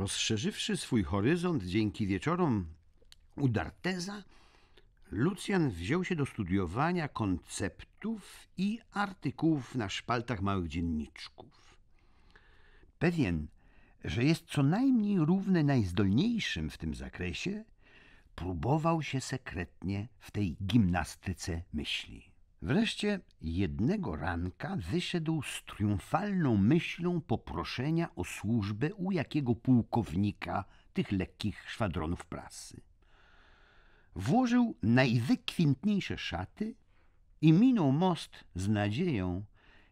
Rozszerzywszy swój horyzont dzięki wieczorom Udarteza, Lucjan wziął się do studiowania konceptów i artykułów na szpaltach małych dzienniczków. Pewien, że jest co najmniej równy najzdolniejszym w tym zakresie, próbował się sekretnie w tej gimnastyce myśli. Wreszcie jednego ranka wyszedł z triumfalną myślą poproszenia o służbę u jakiego pułkownika tych lekkich szwadronów prasy. Włożył najwykwintniejsze szaty i minął most z nadzieją,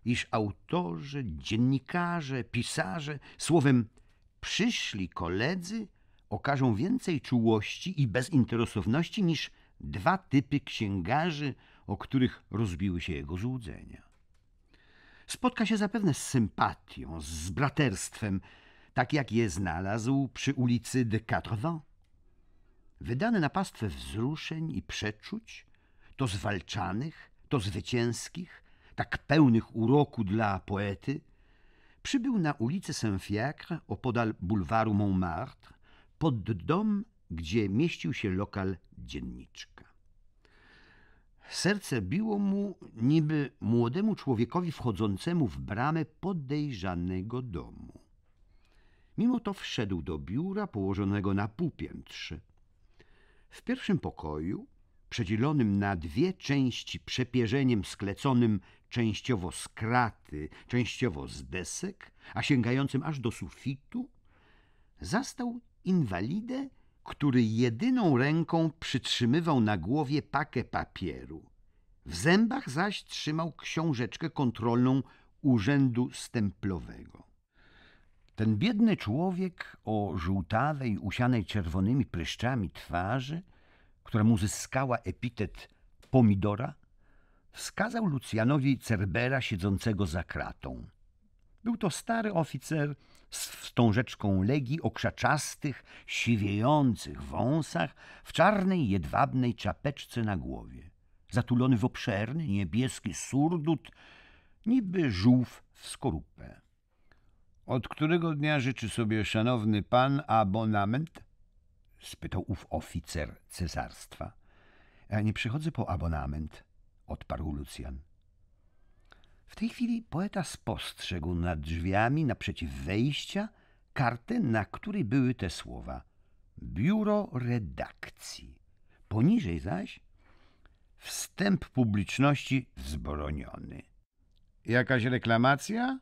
iż autorzy, dziennikarze, pisarze, słowem przyszli koledzy okażą więcej czułości i bezinteresowności niż dwa typy księgarzy – o których rozbiły się jego złudzenia. Spotka się zapewne z sympatią, z braterstwem, tak jak je znalazł przy ulicy de Quatre-Vents. Wydany na pastwę wzruszeń i przeczuć, to zwalczanych, to zwycięskich, tak pełnych uroku dla poety, przybył na ulicę Saint-Fiacre opodal bulwaru Montmartre pod dom, gdzie mieścił się lokal dzienniczka. Serce biło mu niby młodemu człowiekowi wchodzącemu w bramę podejrzanego domu. Mimo to wszedł do biura położonego na półpiętrze. W pierwszym pokoju, przedzielonym na dwie części przepierzeniem skleconym częściowo z kraty, częściowo z desek, a sięgającym aż do sufitu, zastał inwalidę który jedyną ręką przytrzymywał na głowie pakę papieru. W zębach zaś trzymał książeczkę kontrolną urzędu stemplowego. Ten biedny człowiek o żółtawej, usianej czerwonymi pryszczami twarzy, któremu zyskała epitet pomidora, wskazał Lucjanowi Cerbera siedzącego za kratą. Był to stary oficer z wstążeczką legi o krzaczastych, siwiejących wąsach, w czarnej, jedwabnej czapeczce na głowie, zatulony w obszerny, niebieski surdut, niby żółw w skorupę. Od którego dnia życzy sobie szanowny pan abonament? spytał ów oficer cesarstwa. Nie przychodzę po abonament, odparł Lucjan. W tej chwili poeta spostrzegł nad drzwiami naprzeciw wejścia kartę, na której były te słowa Biuro redakcji. Poniżej zaś wstęp publiczności wzbroniony. Jakaś reklamacja?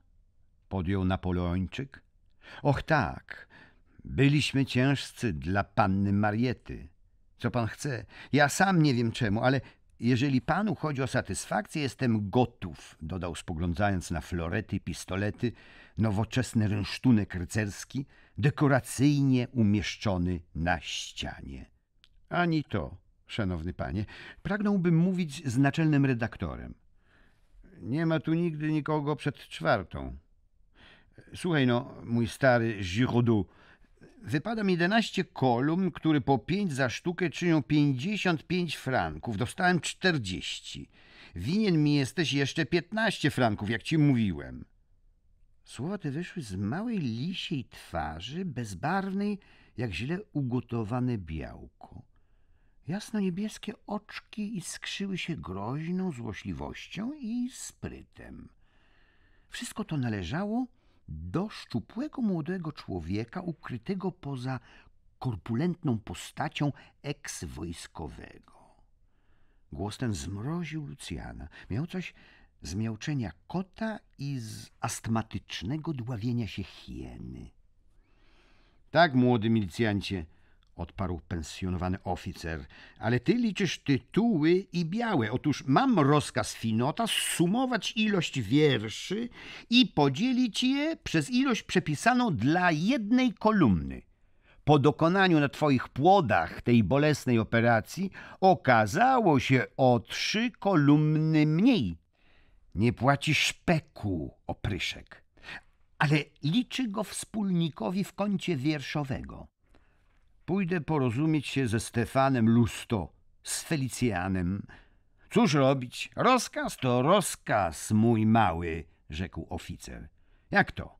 Podjął Napoleończyk. Och tak, byliśmy ciężcy dla panny Mariety. Co pan chce? Ja sam nie wiem czemu, ale jeżeli panu chodzi o satysfakcję, jestem gotów, dodał spoglądając na florety, pistolety, nowoczesny rynsztunek rycerski, dekoracyjnie umieszczony na ścianie. Ani to, szanowny panie. Pragnąłbym mówić z naczelnym redaktorem. Nie ma tu nigdy nikogo przed czwartą. Słuchaj no, mój stary Giroudou, wypadam 11 kolumn, które po 5 za sztukę czynią 55 franków. Dostałem 40. Winien mi jesteś jeszcze 15 franków, jak ci mówiłem. Słowa te wyszły z małej lisiej twarzy, bezbarwnej, jak źle ugotowane białko. Jasno-niebieskie oczki iskrzyły się groźną złośliwością i sprytem. Wszystko to należało do szczupłego młodego człowieka ukrytego poza korpulentną postacią eks-wojskowego. Głos ten zmroził Lucjana. Miał coś z miauczenia kota i z astmatycznego dławienia się hieny. – Tak, młody milicjancie – odparł pensjonowany oficer, ale ty liczysz tytuły i białe. Otóż mam rozkaz Finota sumować ilość wierszy i podzielić je przez ilość przepisaną dla jednej kolumny. Po dokonaniu na twoich płodach tej bolesnej operacji okazało się o trzy kolumny mniej. Nie płacisz peku, opryszek, ale liczy go wspólnikowi w kącie wierszowego. Pójdę porozumieć się ze Stefanem Lusto, z Felicjanem. Cóż robić? Rozkaz to rozkaz, mój mały, rzekł oficer. Jak to?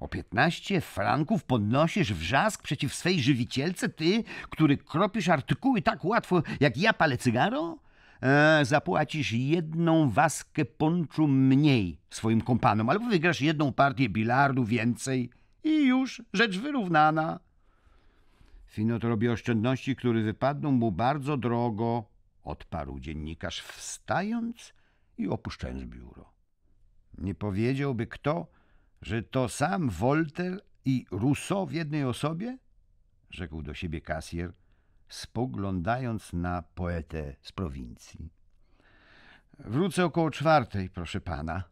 O piętnaście franków podnosisz wrzask przeciw swej żywicielce, ty, który kropisz artykuły tak łatwo, jak ja palę cygaro? E, zapłacisz jedną waskę ponczu mniej swoim kompanom, albo wygrasz jedną partię bilardu więcej i już rzecz wyrównana. Finot robi oszczędności, które wypadną mu bardzo drogo, odparł dziennikarz, wstając i opuszczając biuro. Nie powiedziałby kto, że to sam Wolter i Rousseau w jednej osobie? rzekł do siebie kasjer, spoglądając na poetę z prowincji. Wrócę około czwartej, proszę pana,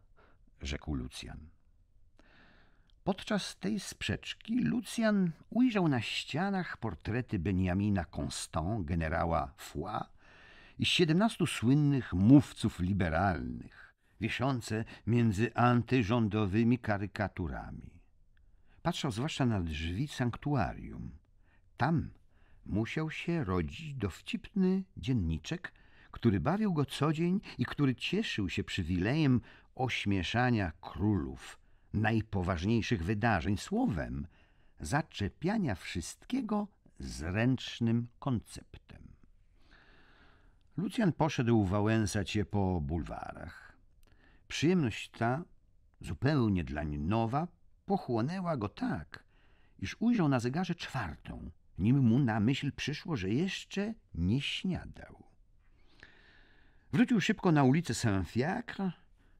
rzekł Lucjan. Podczas tej sprzeczki Lucjan ujrzał na ścianach portrety Benjamina Constant, generała Foy i siedemnastu słynnych mówców liberalnych, wiszące między antyrządowymi karykaturami. Patrzał zwłaszcza na drzwi sanktuarium. Tam musiał się rodzić dowcipny dzienniczek, który bawił go co dzień i który cieszył się przywilejem ośmieszania królów – najpoważniejszych wydarzeń, słowem zaczepiania wszystkiego zręcznym konceptem. Lucjan poszedł wałęsać się po bulwarach. Przyjemność ta, zupełnie dlań nowa, pochłonęła go tak, iż ujrzał na zegarze czwartą, nim mu na myśl przyszło, że jeszcze nie śniadał. Wrócił szybko na ulicę Saint-Fiacre,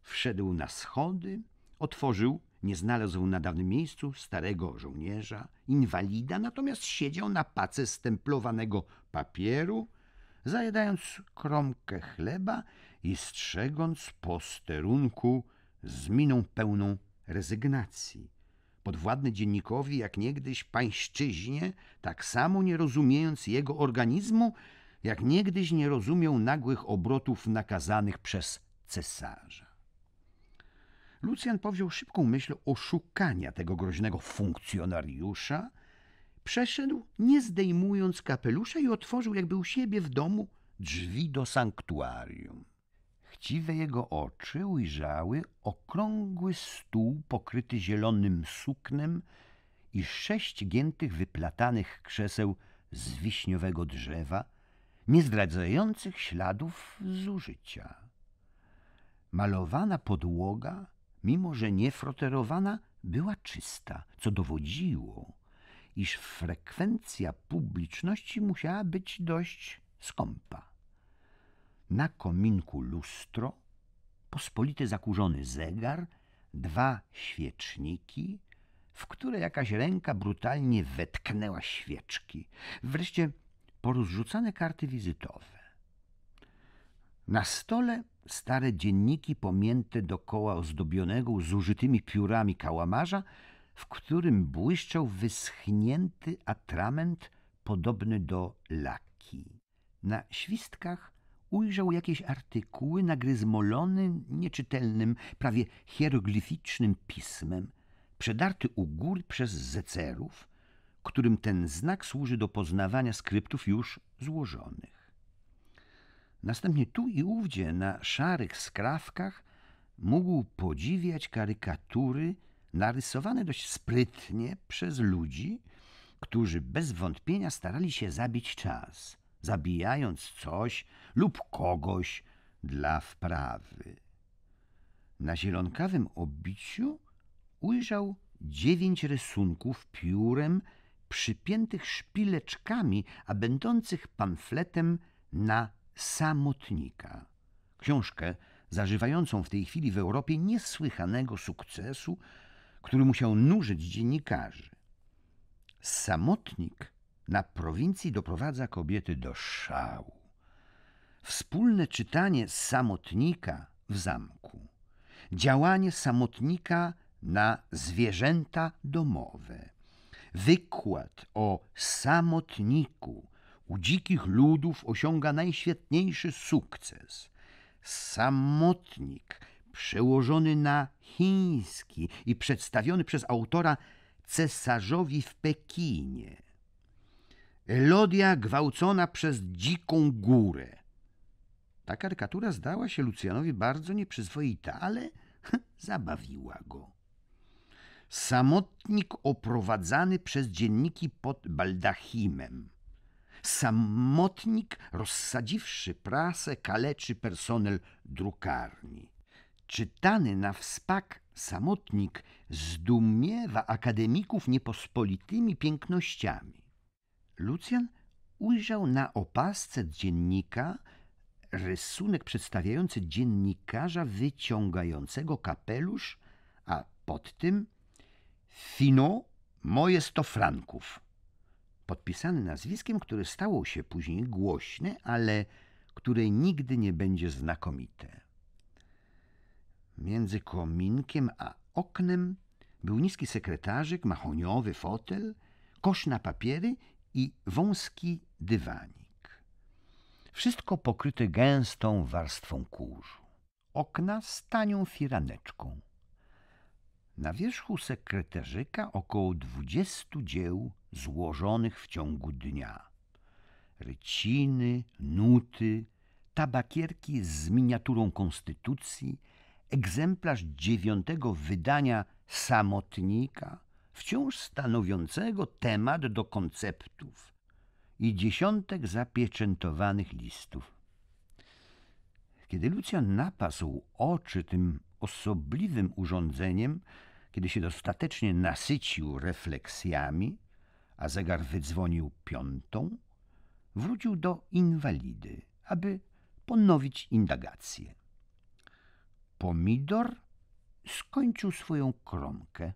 wszedł na schody – Otworzył, nie znalazł na dawnym miejscu starego żołnierza, inwalida, natomiast siedział na pace stemplowanego papieru, zajadając kromkę chleba i strzegąc posterunku z miną pełną rezygnacji. Podwładny dziennikowi, jak niegdyś pańszczyźnie, tak samo nie rozumiejąc jego organizmu, jak niegdyś nie rozumiał nagłych obrotów nakazanych przez cesarza. Lucjan powziął szybką myśl oszukania tego groźnego funkcjonariusza, przeszedł, nie zdejmując kapelusza i otworzył jakby u siebie w domu drzwi do sanktuarium. Chciwe jego oczy ujrzały okrągły stół pokryty zielonym suknem i sześć giętych wyplatanych krzeseł z wiśniowego drzewa, nie zdradzających śladów zużycia. Malowana podłoga mimo że niefroterowana, była czysta, co dowodziło, iż frekwencja publiczności musiała być dość skąpa. Na kominku lustro, pospolity zakurzony zegar, dwa świeczniki, w które jakaś ręka brutalnie wetknęła świeczki. Wreszcie porozrzucane karty wizytowe. Na stole stare dzienniki pomięte dokoła ozdobionego zużytymi piórami kałamarza, w którym błyszczał wyschnięty atrament podobny do laki. Na świstkach ujrzał jakieś artykuły nagryzmolony, nieczytelnym, prawie hieroglificznym pismem, przedarty u góry przez zecerów, którym ten znak służy do poznawania skryptów już złożonych. Następnie tu i ówdzie na szarych skrawkach mógł podziwiać karykatury narysowane dość sprytnie przez ludzi, którzy bez wątpienia starali się zabić czas, zabijając coś lub kogoś dla wprawy. Na zielonkawym obiciu ujrzał dziewięć rysunków piórem przypiętych szpileczkami, a będących pamfletem na Samotnika. Książkę zażywającą w tej chwili w Europie niesłychanego sukcesu, który musiał nużyć dziennikarzy. Samotnik na prowincji doprowadza kobiety do szału. Wspólne czytanie samotnika w zamku. Działanie samotnika na zwierzęta domowe. Wykład o samotniku u dzikich ludów osiąga najświetniejszy sukces. Samotnik, przełożony na chiński i przedstawiony przez autora cesarzowi w Pekinie. Elodia gwałcona przez dziką górę. Ta karykatura zdała się Lucjanowi bardzo nieprzyzwoita, ale zabawiła go. Samotnik oprowadzany przez dzienniki pod baldachimem. Samotnik, rozsadziwszy prasę, kaleczy personel drukarni. Czytany na wspak samotnik zdumiewa akademików niepospolitymi pięknościami. Lucjan ujrzał na opasce dziennika rysunek przedstawiający dziennikarza wyciągającego kapelusz, a pod tym Fino moje sto franków podpisany nazwiskiem, które stało się później głośne, ale które nigdy nie będzie znakomite. Między kominkiem a oknem był niski sekretarzyk, mahoniowy fotel, kosz na papiery i wąski dywanik. Wszystko pokryte gęstą warstwą kurzu. Okna z tanią firaneczką. Na wierzchu sekretarzyka około dwudziestu dzieł złożonych w ciągu dnia. Ryciny, nuty, tabakierki z miniaturą konstytucji, egzemplarz dziewiątego wydania samotnika, wciąż stanowiącego temat do konceptów i dziesiątek zapieczętowanych listów. Kiedy Lucjan napasł oczy tym osobliwym urządzeniem, kiedy się dostatecznie nasycił refleksjami, a zegar wydzwonił piątą, wrócił do inwalidy, aby ponowić indagację. Pomidor skończył swoją kromkę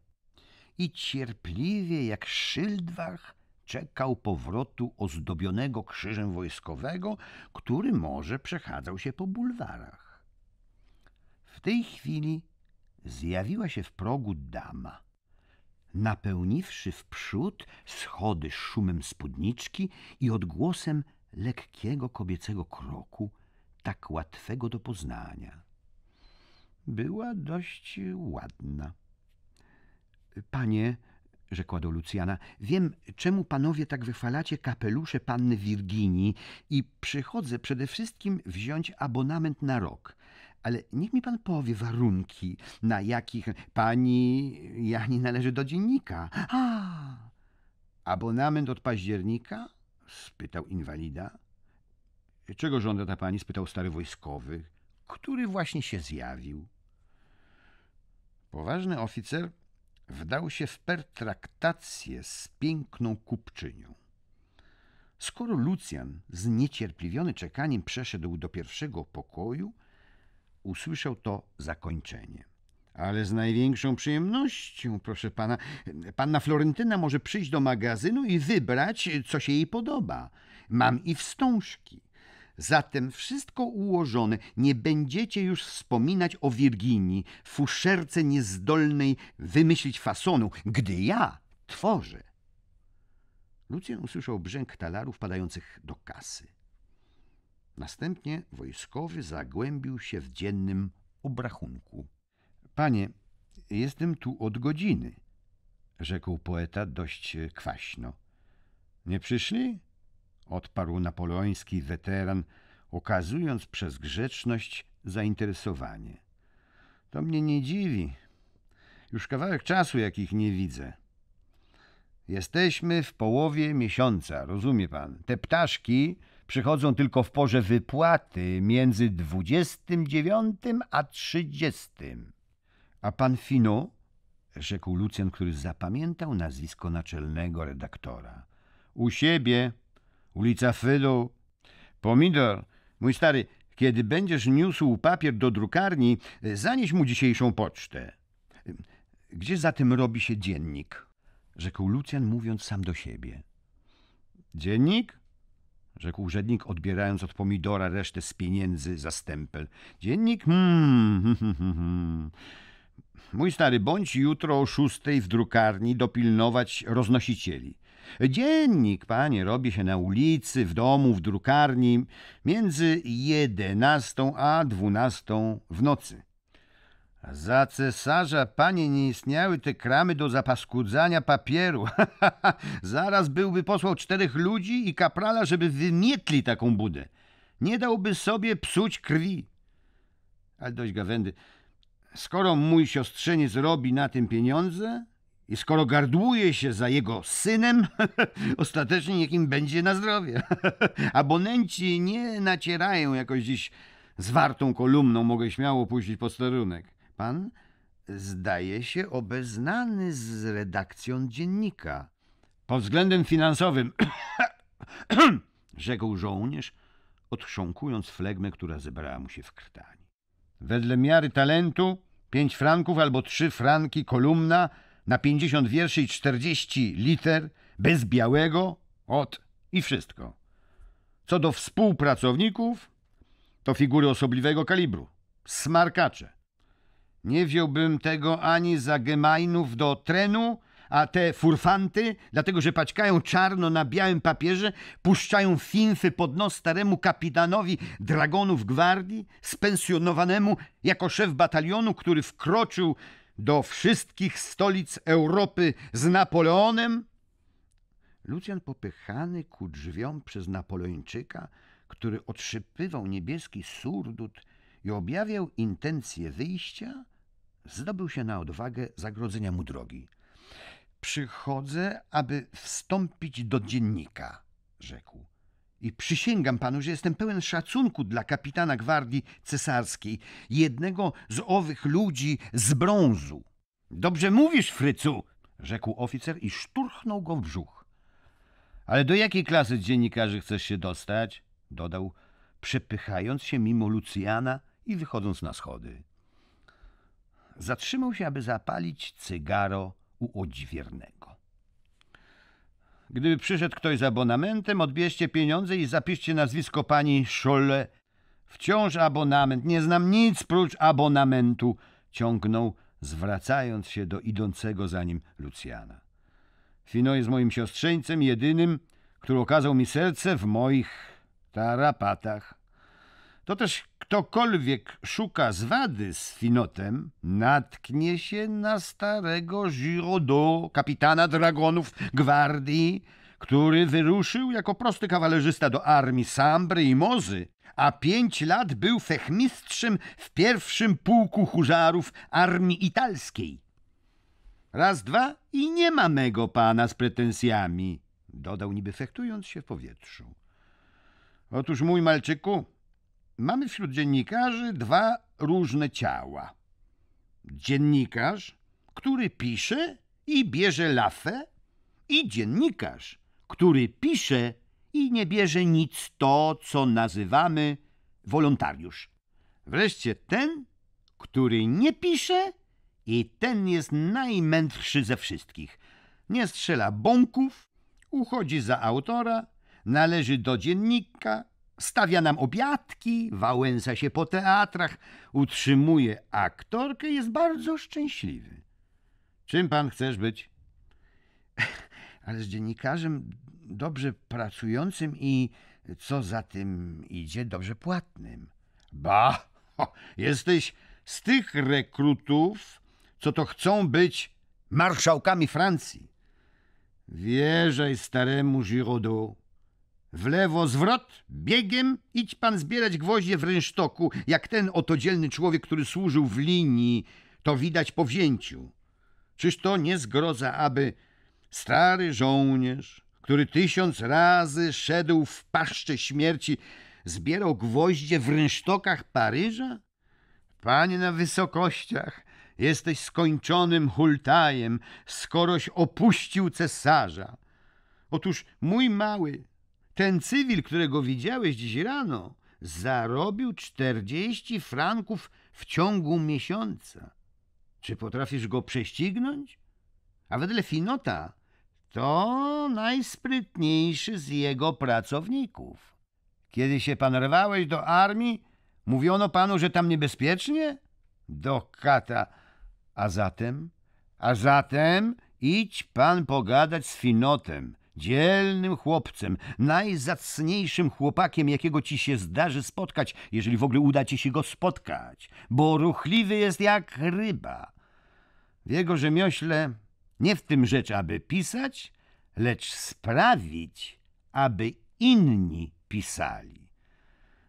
i cierpliwie jak szyldwach czekał powrotu ozdobionego krzyżem wojskowego, który może przechadzał się po bulwarach. W tej chwili zjawiła się w progu dama. Napełniwszy wprzód schody szumem spódniczki i odgłosem lekkiego kobiecego kroku, tak łatwego do poznania. Była dość ładna. Panie, rzekła do Lucjana, wiem, czemu panowie tak wychwalacie kapelusze panny Wirginii i przychodzę przede wszystkim wziąć abonament na rok ale niech mi pan powie warunki, na jakich pani nie należy do dziennika. A, abonament od października? spytał inwalida. Czego żąda ta pani? spytał stary wojskowy, który właśnie się zjawił. Poważny oficer wdał się w pertraktację z piękną kupczynią. Skoro Lucjan, zniecierpliwiony czekaniem, przeszedł do pierwszego pokoju, usłyszał to zakończenie. Ale z największą przyjemnością, proszę pana, panna Florentyna może przyjść do magazynu i wybrać, co się jej podoba. Mam i wstążki. Zatem wszystko ułożone, nie będziecie już wspominać o Wirginii, fuszerce niezdolnej wymyślić fasonu, gdy ja tworzę. Lucjan usłyszał brzęk talarów padających do kasy. Następnie wojskowy zagłębił się w dziennym obrachunku. Panie, jestem tu od godziny, rzekł poeta dość kwaśno. Nie przyszli? odparł napoleoński weteran, okazując przez grzeczność zainteresowanie. To mnie nie dziwi. Już kawałek czasu, jakich nie widzę. Jesteśmy w połowie miesiąca, rozumie pan. Te ptaszki przychodzą tylko w porze wypłaty między 29 a 30. A pan Fino, rzekł Lucjan, który zapamiętał nazwisko naczelnego redaktora. U siebie, ulica Fylu. Pomidor, mój stary, kiedy będziesz niósł papier do drukarni, zanieś mu dzisiejszą pocztę. Gdzie zatem robi się dziennik? rzekł Lucjan, mówiąc sam do siebie. Dziennik? rzekł urzędnik, odbierając od pomidora resztę z pieniędzy za stempel. Dziennik? Hmm, Mój stary, bądź jutro o szóstej w drukarni dopilnować roznosicieli. Dziennik, panie, robi się na ulicy, w domu, w drukarni między jedenastą a dwunastą w nocy. Za cesarza, panie, nie istniały te kramy do zapaskudzania papieru. Zaraz byłby posłał czterech ludzi i kaprala, żeby wymietli taką budę. Nie dałby sobie psuć krwi. Ale dość gawędy. Skoro mój siostrzeniec robi na tym pieniądze i skoro gardłuje się za jego synem, ostatecznie jakim będzie na zdrowie. Abonenci nie nacierają jakoś dziś zwartą kolumną, mogę śmiało puścić posterunek pan, zdaje się obeznany z redakcją dziennika. Pod względem finansowym, rzekł żołnierz, odchrząkując flegmę, która zebrała mu się w krtani. Wedle miary talentu pięć franków albo trzy franki kolumna na pięćdziesiąt wierszy i czterdzieści liter, bez białego, od i wszystko. Co do współpracowników, to figury osobliwego kalibru, smarkacze. Nie wziąłbym tego ani za gemainów do trenu, a te furfanty, dlatego że paćkają czarno na białym papierze, puszczają finfy pod nos staremu kapitanowi dragonów gwardii, spensionowanemu jako szef batalionu, który wkroczył do wszystkich stolic Europy z Napoleonem. Lucjan popychany ku drzwiom przez Napoleończyka, który otrzypywał niebieski surdut i objawiał intencje wyjścia, zdobył się na odwagę zagrodzenia mu drogi. Przychodzę, aby wstąpić do dziennika, rzekł. I przysięgam panu, że jestem pełen szacunku dla kapitana gwardii cesarskiej, jednego z owych ludzi z brązu. Dobrze mówisz, Frycu, rzekł oficer i szturchnął go w brzuch. Ale do jakiej klasy dziennikarzy chcesz się dostać? dodał, przepychając się mimo Lucjana i wychodząc na schody. Zatrzymał się, aby zapalić cygaro u odźwiernego. Gdyby przyszedł ktoś z abonamentem, odbierzcie pieniądze i zapiszcie nazwisko pani Scholle. Wciąż abonament, nie znam nic prócz abonamentu, ciągnął, zwracając się do idącego za nim Lucjana. Fino jest moim siostrzeńcem jedynym, który okazał mi serce w moich tarapatach. To też Ktokolwiek szuka zwady z Finotem, natknie się na starego Giraudot, kapitana dragonów gwardii, który wyruszył jako prosty kawalerzysta do armii Sambry i Mozy, a pięć lat był fechmistrzem w pierwszym pułku hużarów armii italskiej. Raz, dwa i nie ma mego pana z pretensjami, dodał niby fechtując się w powietrzu. Otóż mój malczyku, mamy wśród dziennikarzy dwa różne ciała. Dziennikarz, który pisze i bierze lafę, i dziennikarz, który pisze i nie bierze nic to, co nazywamy wolontariusz. Wreszcie ten, który nie pisze i ten jest najmędrszy ze wszystkich. Nie strzela bąków, uchodzi za autora, należy do dziennika, Stawia nam obiadki, wałęsa się po teatrach, utrzymuje aktorkę, jest bardzo szczęśliwy. Czym pan chcesz być? Ale z dziennikarzem dobrze pracującym i co za tym idzie, dobrze płatnym. Ba, jesteś z tych rekrutów, co to chcą być marszałkami Francji. Wierzaj staremu Giraudot. W lewo zwrot, biegiem, idź pan zbierać gwoździe w rynsztoku, jak ten oto dzielny człowiek, który służył w linii, to widać po wzięciu. Czyż to nie zgroza, aby stary żołnierz, który tysiąc razy szedł w paszcze śmierci, zbierał gwoździe w rynsztokach Paryża? Panie na wysokościach, jesteś skończonym hultajem, skoroś opuścił cesarza. Otóż mój mały, ten cywil, którego widziałeś dziś rano, zarobił 40 franków w ciągu miesiąca. Czy potrafisz go prześcignąć? A wedle Finota to najsprytniejszy z jego pracowników. Kiedy się pan rwałeś do armii, mówiono panu, że tam niebezpiecznie? Do kata. A zatem? A zatem idź pan pogadać z Finotem – Dzielnym chłopcem, najzacniejszym chłopakiem, jakiego ci się zdarzy spotkać, jeżeli w ogóle uda ci się go spotkać, bo ruchliwy jest jak ryba. W jego rzemiośle nie w tym rzecz, aby pisać, lecz sprawić, aby inni pisali.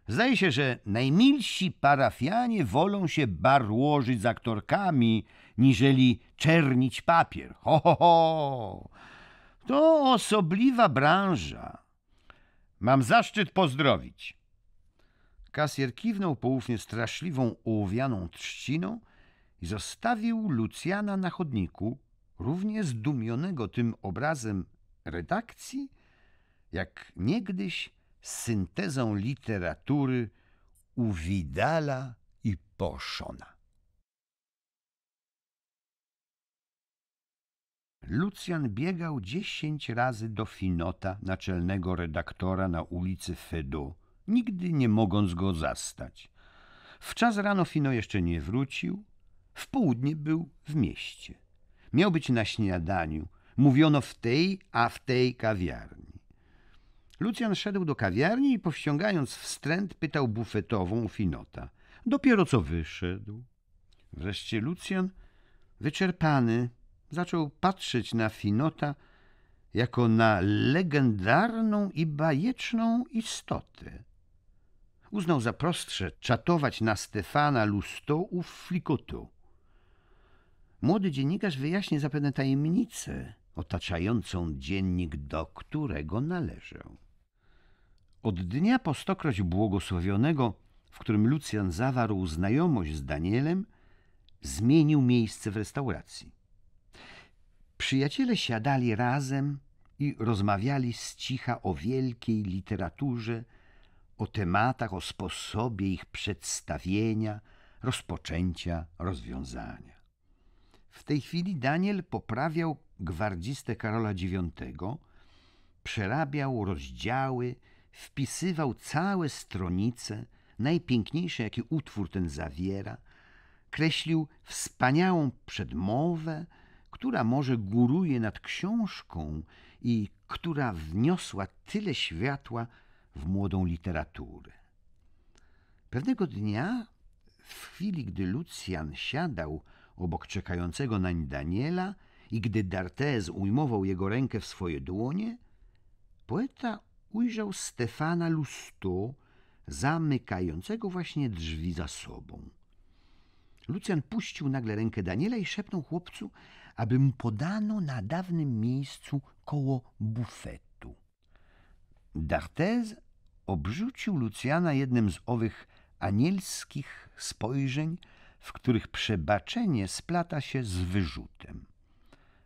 Zdaje się, że najmilsi parafianie wolą się barłożyć z aktorkami, niżeli czernić papier. Ho, ho, ho! To osobliwa branża. Mam zaszczyt pozdrowić. Kasjer kiwnął poufnie straszliwą, ołowianą trzciną i zostawił Lucjana na chodniku, równie zdumionego tym obrazem redakcji, jak niegdyś syntezą literatury u Widala i Poszona. Lucjan biegał dziesięć razy do Finota, naczelnego redaktora na ulicy Fedo, nigdy nie mogąc go zastać. Wczas rano Fino jeszcze nie wrócił, w południe był w mieście. Miał być na śniadaniu, mówiono w tej, a w tej kawiarni. Lucjan szedł do kawiarni i powściągając wstręt pytał bufetową Finota. Dopiero co wyszedł. Wreszcie Lucjan, wyczerpany, zaczął patrzeć na Finota jako na legendarną i bajeczną istotę. Uznał za prostsze czatować na Stefana Lusto u Flikotu. Młody dziennikarz wyjaśni zapewne tajemnicę otaczającą dziennik, do którego należał. Od dnia po stokroć błogosławionego, w którym Lucjan zawarł znajomość z Danielem, zmienił miejsce w restauracji. Przyjaciele siadali razem i rozmawiali z cicha o wielkiej literaturze, o tematach, o sposobie ich przedstawienia, rozpoczęcia, rozwiązania. W tej chwili Daniel poprawiał gwardzistę Karola IX, przerabiał rozdziały, wpisywał całe stronice, najpiękniejsze, jakie utwór ten zawiera, kreślił wspaniałą przedmowę, która może góruje nad książką i która wniosła tyle światła w młodą literaturę. Pewnego dnia, w chwili gdy Lucjan siadał obok czekającego nań Daniela i gdy D'Artez ujmował jego rękę w swoje dłonie, poeta ujrzał Stefana Lusto, zamykającego właśnie drzwi za sobą. Lucjan puścił nagle rękę Daniela i szepnął chłopcu, aby mu podano na dawnym miejscu koło bufetu. D'Artez obrzucił Lucjana jednym z owych anielskich spojrzeń, w których przebaczenie splata się z wyrzutem.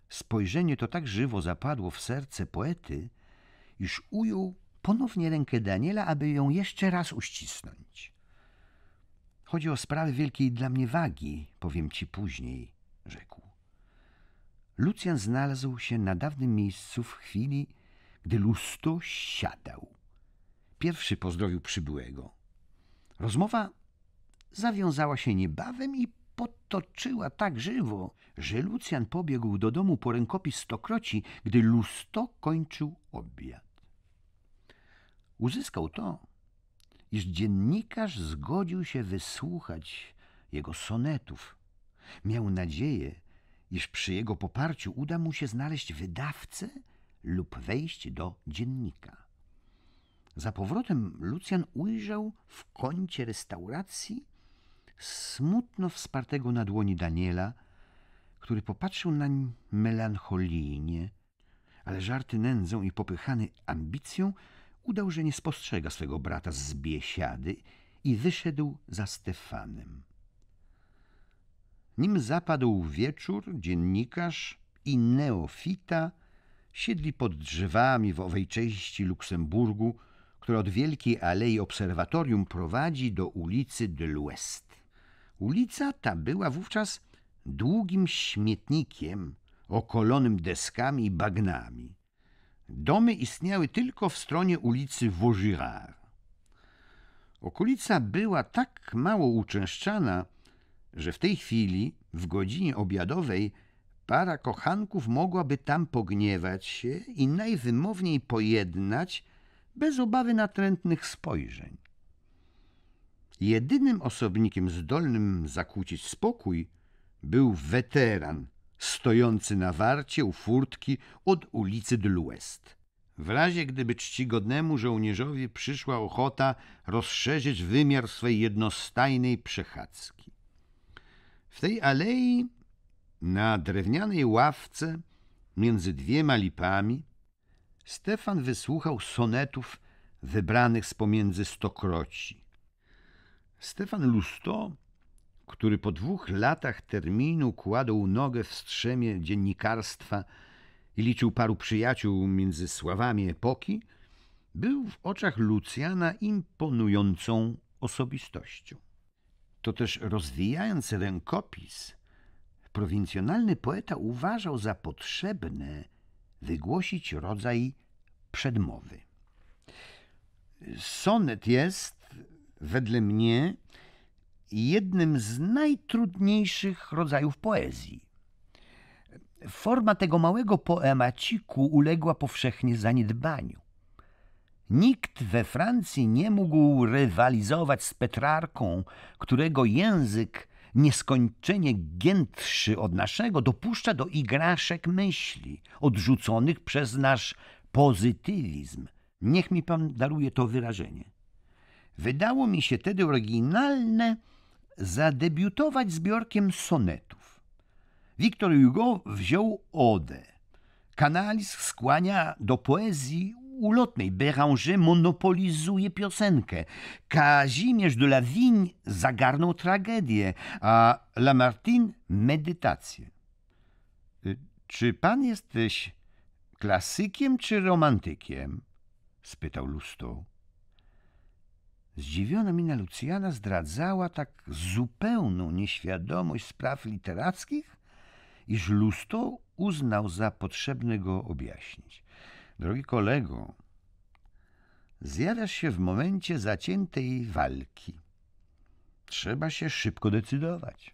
Spojrzenie to tak żywo zapadło w serce poety, iż ujął ponownie rękę Daniela, aby ją jeszcze raz uścisnąć. Chodzi o sprawy wielkiej dla mnie wagi, powiem ci później, rzekł. Lucjan znalazł się na dawnym miejscu w chwili, gdy Lusto siadał. Pierwszy pozdrowił przybyłego. Rozmowa zawiązała się niebawem i potoczyła tak żywo, że Lucjan pobiegł do domu po rękopis stokroci, gdy Lusto kończył obiad. Uzyskał to, iż dziennikarz zgodził się wysłuchać jego sonetów. Miał nadzieję, iż przy jego poparciu uda mu się znaleźć wydawcę lub wejść do dziennika. Za powrotem Lucjan ujrzał w kącie restauracji smutno wspartego na dłoni Daniela, który popatrzył nań melancholijnie, ale żarty nędzą i popychany ambicją udał, że nie spostrzega swego brata z biesiady i wyszedł za Stefanem. Nim zapadł wieczór, dziennikarz i neofita siedli pod drzewami w owej części Luksemburgu, która od Wielkiej Alei Obserwatorium prowadzi do ulicy de l'Ouest. Ulica ta była wówczas długim śmietnikiem okolonym deskami i bagnami. Domy istniały tylko w stronie ulicy Vaugirard. Okolica była tak mało uczęszczana, że w tej chwili, w godzinie obiadowej, para kochanków mogłaby tam pogniewać się i najwymowniej pojednać bez obawy natrętnych spojrzeń. Jedynym osobnikiem zdolnym zakłócić spokój był weteran stojący na warcie u furtki od ulicy Dluest. W razie gdyby czcigodnemu żołnierzowi przyszła ochota rozszerzyć wymiar swej jednostajnej przechadzki. W tej alei, na drewnianej ławce, między dwiema lipami, Stefan wysłuchał sonetów wybranych z pomiędzy stokroci. Stefan Lusto, który po dwóch latach terminu kładł nogę w strzemie dziennikarstwa i liczył paru przyjaciół między sławami epoki, był w oczach Lucjana imponującą osobistością. To też rozwijając rękopis, prowincjonalny poeta uważał za potrzebne wygłosić rodzaj przedmowy. Sonet jest, wedle mnie, jednym z najtrudniejszych rodzajów poezji. Forma tego małego poemaciku uległa powszechnie zaniedbaniu. Nikt we Francji nie mógł rywalizować z Petrarką, którego język nieskończenie giętszy od naszego dopuszcza do igraszek myśli odrzuconych przez nasz pozytywizm. Niech mi pan daruje to wyrażenie. Wydało mi się tedy oryginalne zadebiutować zbiorkiem sonetów. Victor Hugo wziął odę. Kanalizm skłania do poezji ulotnej. Béranger monopolizuje piosenkę. Kazimierz de la Vigne zagarnął tragedię, a Lamartine medytację. Y, czy pan jesteś klasykiem czy romantykiem? spytał Lusto. Zdziwiona mina Lucjana zdradzała tak zupełną nieświadomość spraw literackich, iż Lusto uznał za potrzebne go objaśnić. Drogi kolego, zjawiasz się w momencie zaciętej walki. Trzeba się szybko decydować.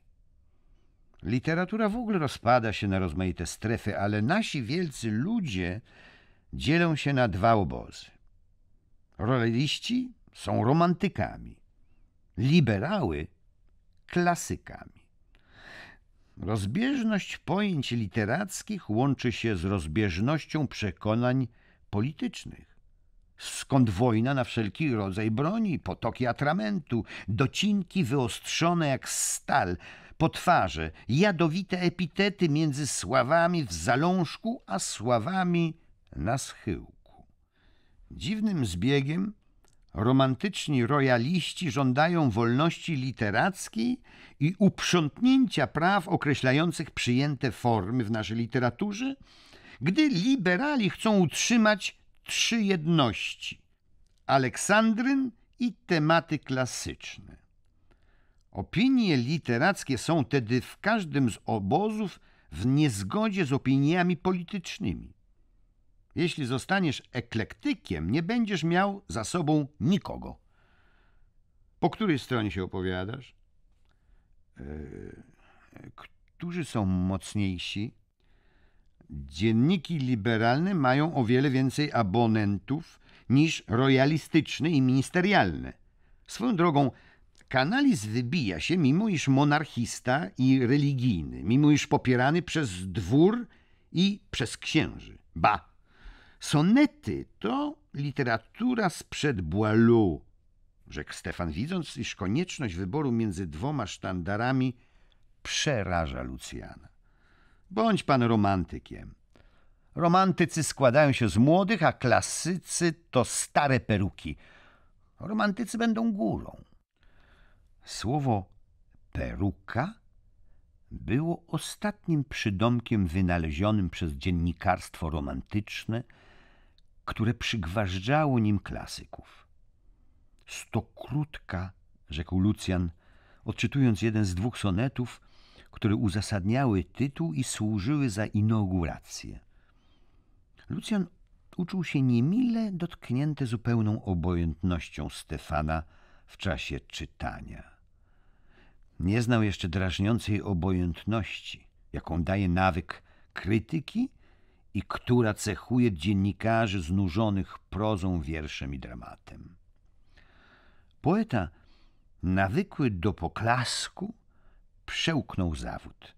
Literatura w ogóle rozpada się na rozmaite strefy, ale nasi wielcy ludzie dzielą się na dwa obozy. Royaliści są romantykami, liberały klasykami. Rozbieżność pojęć literackich łączy się z rozbieżnością przekonań politycznych. Skąd wojna na wszelki rodzaj broni, potoki atramentu, docinki wyostrzone jak stal, potwarze, jadowite epitety między sławami w zalążku, a sławami na schyłku. Dziwnym zbiegiem romantyczni rojaliści żądają wolności literackiej i uprzątnięcia praw określających przyjęte formy w naszej literaturze, gdy liberali chcą utrzymać trzy jedności – Aleksandryn i tematy klasyczne. Opinie literackie są tedy w każdym z obozów w niezgodzie z opiniami politycznymi. Jeśli zostaniesz eklektykiem, nie będziesz miał za sobą nikogo. Po której stronie się opowiadasz? E, którzy są mocniejsi? Dzienniki liberalne mają o wiele więcej abonentów niż royalistyczne i ministerialne. Swoją drogą, kanalizm wybija się, mimo iż monarchista i religijny, mimo iż popierany przez dwór i przez księży. Ba! Sonety to literatura sprzed Boileau, rzekł Stefan, widząc, iż konieczność wyboru między dwoma sztandarami przeraża Lucjana. Bądź pan romantykiem. Romantycy składają się z młodych, a klasycy to stare peruki. Romantycy będą górą. Słowo peruka było ostatnim przydomkiem wynalezionym przez dziennikarstwo romantyczne – które przygważdżało nim klasyków. Stokrótka, rzekł Lucjan, odczytując jeden z dwóch sonetów, które uzasadniały tytuł i służyły za inaugurację. Lucjan uczuł się niemile dotknięty zupełną obojętnością Stefana w czasie czytania. Nie znał jeszcze drażniącej obojętności, jaką daje nawyk krytyki i która cechuje dziennikarzy znużonych prozą, wierszem i dramatem. Poeta, nawykły do poklasku, przełknął zawód.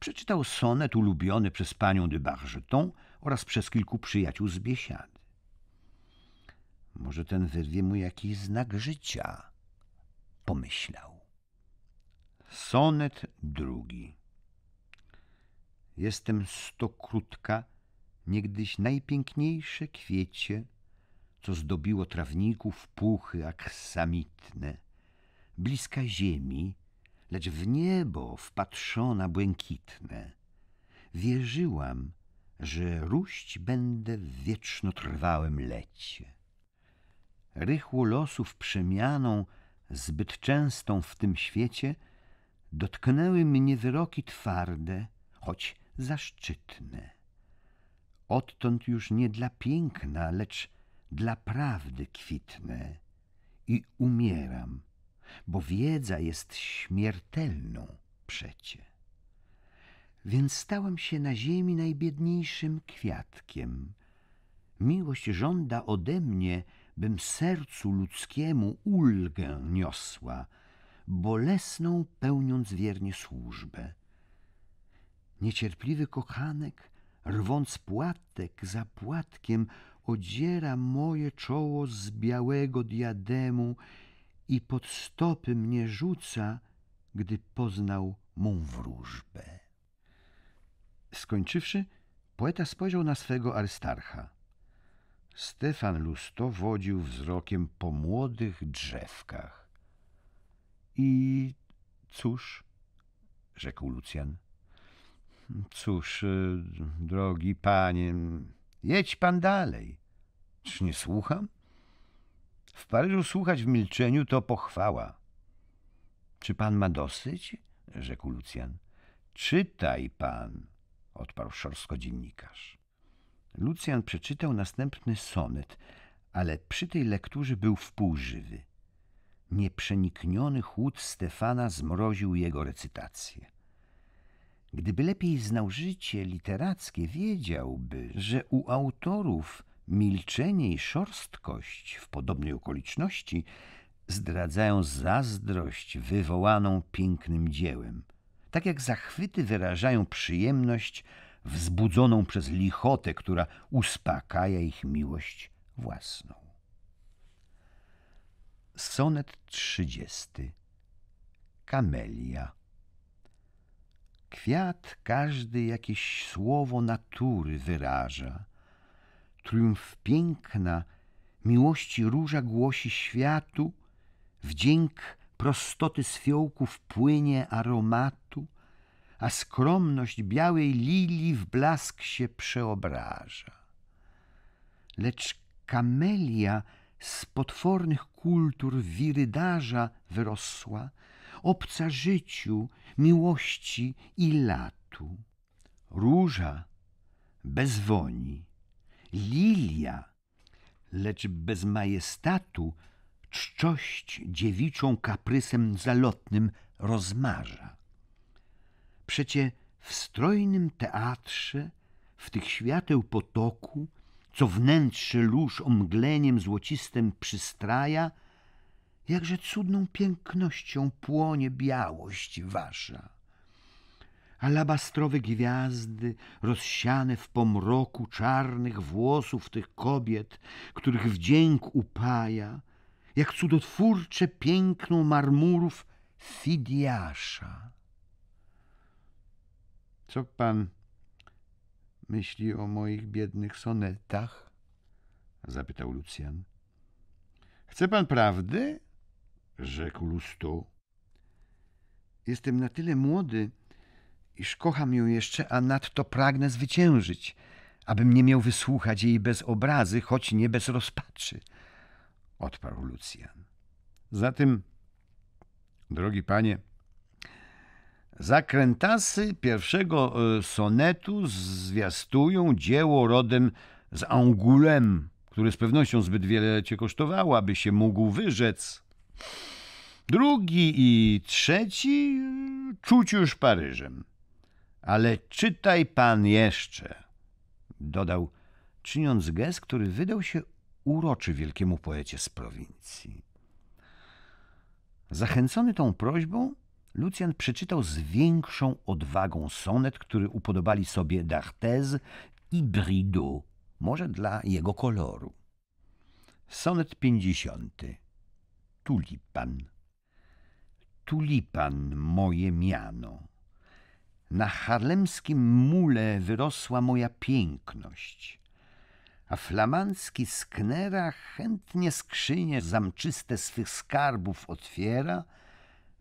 Przeczytał sonet ulubiony przez panią de Bargeton oraz przez kilku przyjaciół z biesiady. Może ten wyrwie mu jakiś znak życia, pomyślał. Sonet drugi jestem stokrótka, niegdyś najpiękniejsze kwiecie, co zdobiło trawników puchy aksamitne, bliska ziemi, lecz w niebo wpatrzona błękitne. Wierzyłam, że róść będę w wiecznotrwałym lecie. Rychło losów przemianą, zbyt częstą w tym świecie, dotknęły mnie wyroki twarde, choć zaszczytne. Odtąd już nie dla piękna, lecz dla prawdy kwitnę i umieram, bo wiedza jest śmiertelną przecie. Więc stałem się na ziemi najbiedniejszym kwiatkiem. Miłość żąda ode mnie, bym sercu ludzkiemu ulgę niosła, bolesną pełniąc wiernie służbę Niecierpliwy kochanek, rwąc płatek za płatkiem, odziera moje czoło z białego diademu i pod stopy mnie rzuca, gdy poznał mą wróżbę. Skończywszy, poeta spojrzał na swego Arystarcha. Stefan Lusto wodził wzrokiem po młodych drzewkach. I cóż, rzekł Lucjan, Cóż, y, drogi panie, jedź pan dalej. Czyż nie słucham? W Paryżu słuchać w milczeniu to pochwała. Czy pan ma dosyć? rzekł Lucjan. Czytaj pan, odparł szorstko dziennikarz. Lucjan przeczytał następny sonet, ale przy tej lekturze był wpół żywy. Nieprzenikniony chłód Stefana zmroził jego recytację. Gdyby lepiej znał życie literackie, wiedziałby, że u autorów milczenie i szorstkość w podobnej okoliczności zdradzają zazdrość wywołaną pięknym dziełem. Tak jak zachwyty wyrażają przyjemność wzbudzoną przez lichotę, która uspokaja ich miłość własną. Sonet 30. Kamelia Kwiat każdy jakieś słowo natury wyraża. Triumf piękna, miłości róża głosi światu, wdzięk prostoty z fiołków płynie aromatu, a skromność białej lilii w blask się przeobraża. Lecz kamelia z potwornych kultur wirydarza wyrosła, obca życiu, miłości i latu. Róża bez woni. lilia, lecz bez majestatu czczość dziewiczą kaprysem zalotnym rozmarza. Przecie w strojnym teatrze, w tych świateł potoku, co wnętrze lóż omgleniem złocistym przystraja, jakże cudną pięknością płonie białość wasza. Alabastrowe gwiazdy, rozsiane w pomroku czarnych włosów tych kobiet, których wdzięk upaja, jak cudotwórcze piękno marmurów Fidiasza. Co pan myśli o moich biednych sonetach? zapytał Lucjan. Chce pan prawdy? rzekł Lustu. Jestem na tyle młody, iż kocham ją jeszcze, a nadto pragnę zwyciężyć, abym nie miał wysłuchać jej bez obrazy, choć nie bez rozpaczy, odparł Lucjan. Zatem, drogi panie, zakrętasy pierwszego e, sonetu zwiastują dzieło rodem z Angulem, które z pewnością zbyt wiele cię kosztowało, aby się mógł wyrzec. Drugi i trzeci czuć już Paryżem. Ale czytaj pan jeszcze, dodał, czyniąc gest, który wydał się uroczy wielkiemu poecie z prowincji. Zachęcony tą prośbą, Lucjan przeczytał z większą odwagą sonet, który upodobali sobie d'Artez i Brideau, może dla jego koloru. Sonet pięćdziesiąty tulipan. Tulipan moje miano. Na harlemskim mule wyrosła moja piękność, a flamandzki sknera chętnie skrzynie zamczyste swych skarbów otwiera,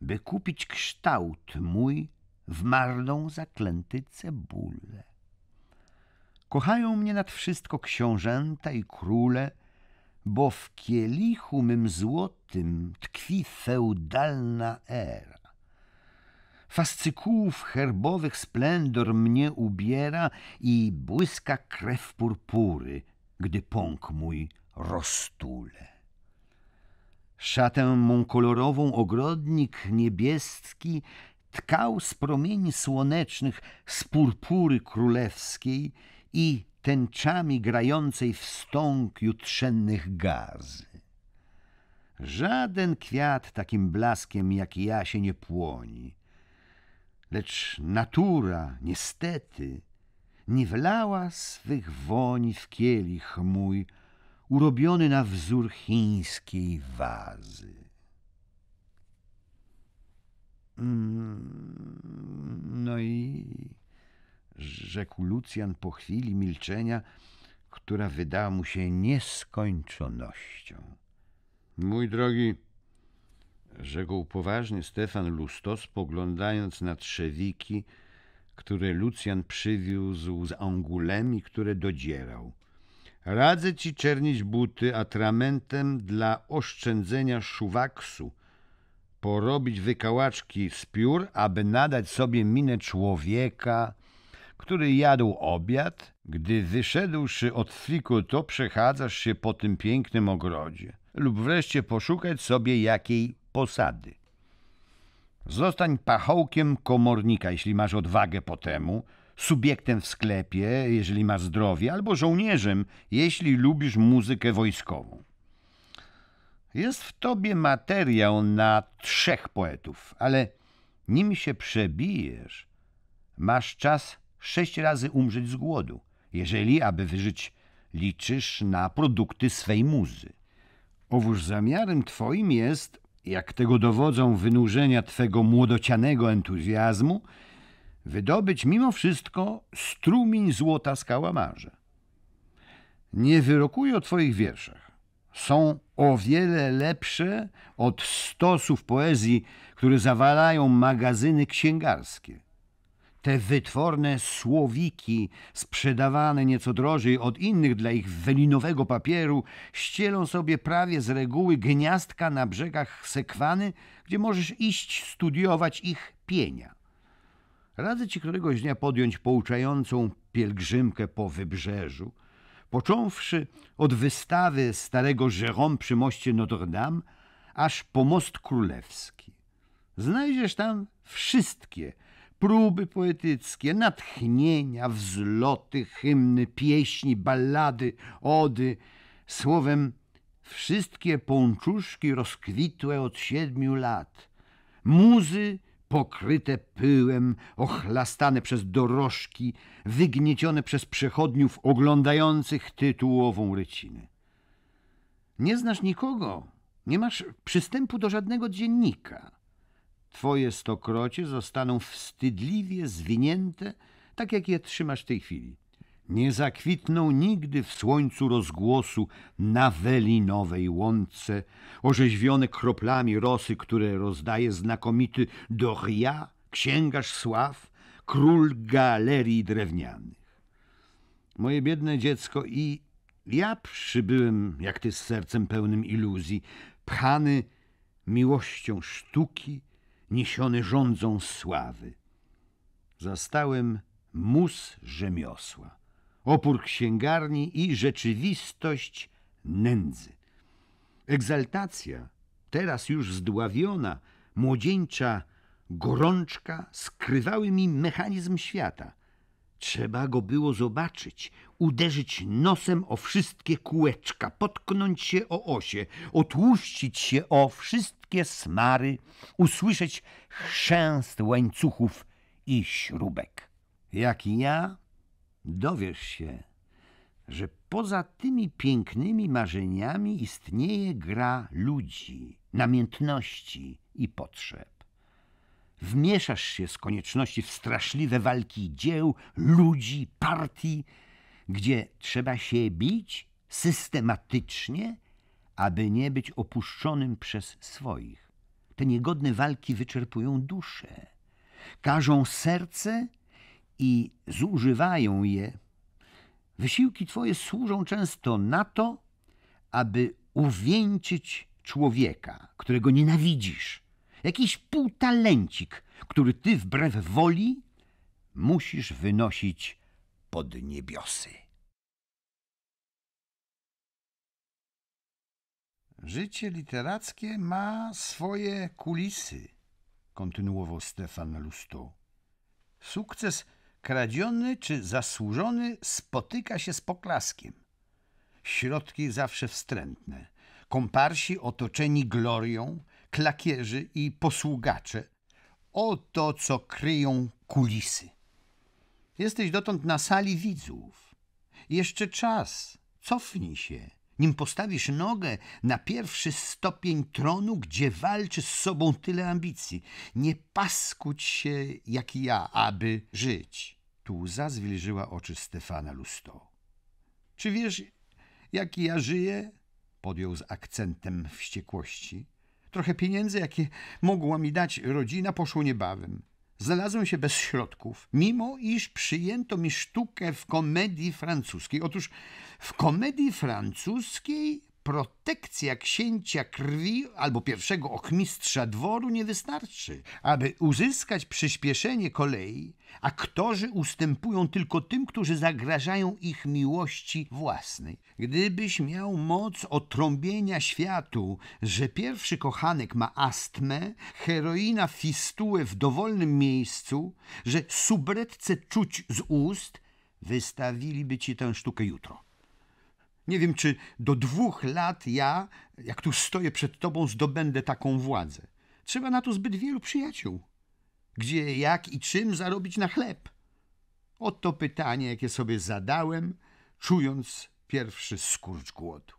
by kupić kształt mój w marną zaklęty cebulę. Kochają mnie nad wszystko książęta i króle, bo w kielichu mym złotym tkwi feudalna era. Fascykułów herbowych splendor mnie ubiera i błyska krew purpury, gdy pąk mój roztule. Szatę mą kolorową ogrodnik niebieski tkał z promieni słonecznych z purpury królewskiej i tęczami grającej wstąg jutrzennych gazy. Żaden kwiat takim blaskiem jak ja się nie płoni, lecz natura, niestety, nie wlała swych woni w kielich mój, urobiony na wzór chińskiej wazy. Mm, no i rzekł Lucjan po chwili milczenia, która wydała mu się nieskończonością. Mój drogi, rzekł poważnie Stefan Lusto, spoglądając na trzewiki, które Lucjan przywiózł z angulemi, które dodzierał. Radzę ci czernić buty atramentem dla oszczędzenia szuwaksu, porobić wykałaczki z piór, aby nadać sobie minę człowieka który jadł obiad, gdy wyszedłszy od fliku, to przechadzasz się po tym pięknym ogrodzie lub wreszcie poszukać sobie jakiej posady. Zostań pachołkiem komornika, jeśli masz odwagę po temu, subiektem w sklepie, jeżeli masz zdrowie, albo żołnierzem, jeśli lubisz muzykę wojskową. Jest w tobie materiał na trzech poetów, ale nim się przebijesz, masz czas sześć razy umrzeć z głodu, jeżeli, aby wyżyć, liczysz na produkty swej muzy. Owóż zamiarem twoim jest, jak tego dowodzą wynurzenia twego młodocianego entuzjazmu, wydobyć mimo wszystko strumień złota z kałamarza. Nie wyrokuję o twoich wierszach. Są o wiele lepsze od stosów poezji, które zawalają magazyny księgarskie. Te wytworne słowiki, sprzedawane nieco drożej od innych dla ich welinowego papieru, ścielą sobie prawie z reguły gniazdka na brzegach sekwany, gdzie możesz iść studiować ich pienia. Radzę ci któregoś dnia podjąć pouczającą pielgrzymkę po wybrzeżu, począwszy od wystawy starego Jérôme przy moście Notre Dame, aż po most królewski. Znajdziesz tam wszystkie – próby poetyckie, natchnienia, wzloty, hymny, pieśni, ballady, ody. Słowem, wszystkie pończuszki rozkwitłe od siedmiu lat. Muzy pokryte pyłem, ochlastane przez dorożki, wygniecione przez przechodniów oglądających tytułową rycinę. Nie znasz nikogo, nie masz przystępu do żadnego dziennika – Twoje stokrocie zostaną wstydliwie zwinięte, tak jak je trzymasz w tej chwili. Nie zakwitną nigdy w słońcu rozgłosu na welinowej łące, orzeźwione kroplami rosy, które rozdaje znakomity Doria, księgarz sław, król galerii drewnianych. Moje biedne dziecko i ja przybyłem, jak ty, z sercem pełnym iluzji, pchany miłością sztuki, niesiony rządzą sławy. Zastałem mus rzemiosła, opór księgarni i rzeczywistość nędzy. Egzaltacja, teraz już zdławiona, młodzieńcza gorączka skrywały mi mechanizm świata – Trzeba go było zobaczyć, uderzyć nosem o wszystkie kółeczka, potknąć się o osie, otłuścić się o wszystkie smary, usłyszeć chrzęst łańcuchów i śrubek. Jak i ja, dowiesz się, że poza tymi pięknymi marzeniami istnieje gra ludzi, namiętności i potrzeb. Wmieszasz się z konieczności w straszliwe walki dzieł, ludzi, partii, gdzie trzeba się bić systematycznie, aby nie być opuszczonym przez swoich. Te niegodne walki wyczerpują duszę, każą serce i zużywają je. Wysiłki twoje służą często na to, aby uwieńczyć człowieka, którego nienawidzisz, jakiś półtalencik, który ty wbrew woli musisz wynosić pod niebiosy. Życie literackie ma swoje kulisy, kontynuował Stefan Lusto. Sukces kradziony czy zasłużony spotyka się z poklaskiem. Środki zawsze wstrętne. Komparsi otoczeni glorią klakierzy i posługacze o to, co kryją kulisy. Jesteś dotąd na sali widzów. Jeszcze czas, cofnij się, nim postawisz nogę na pierwszy stopień tronu, gdzie walczy z sobą tyle ambicji. Nie paskudź się jak ja, aby żyć. Tu łza oczy Stefana Lusto. Czy wiesz, jak ja żyję? Podjął z akcentem wściekłości. Trochę pieniędzy, jakie mogła mi dać rodzina, poszło niebawem. Znalazłem się bez środków, mimo iż przyjęto mi sztukę w komedii francuskiej. Otóż w komedii francuskiej protekcja księcia krwi albo pierwszego ochmistrza dworu nie wystarczy, aby uzyskać przyspieszenie kolei, a którzy ustępują tylko tym, którzy zagrażają ich miłości własnej. Gdybyś miał moc otrąbienia światu, że pierwszy kochanek ma astmę, heroina fistułę w dowolnym miejscu, że subretce czuć z ust, wystawiliby ci tę sztukę jutro. Nie wiem, czy do dwóch lat ja, jak tu stoję przed tobą, zdobędę taką władzę. Trzeba na to zbyt wielu przyjaciół. Gdzie, jak i czym zarobić na chleb? Oto pytanie, jakie sobie zadałem, czując pierwszy skurcz głodu.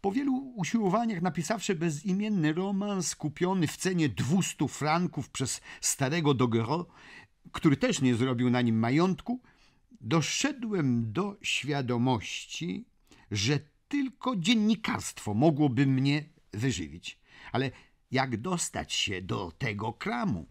Po wielu usiłowaniach napisawszy bezimienny romans kupiony w cenie 200 franków przez starego Dogero, który też nie zrobił na nim majątku, doszedłem do świadomości, że tylko dziennikarstwo mogłoby mnie wyżywić. Ale jak dostać się do tego kramu?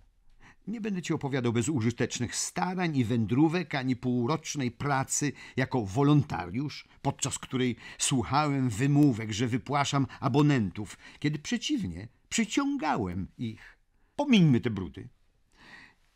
Nie będę ci opowiadał bez użytecznych starań i wędrówek, ani półrocznej pracy jako wolontariusz, podczas której słuchałem wymówek, że wypłaszam abonentów, kiedy przeciwnie, przyciągałem ich. Pomijmy te brudy.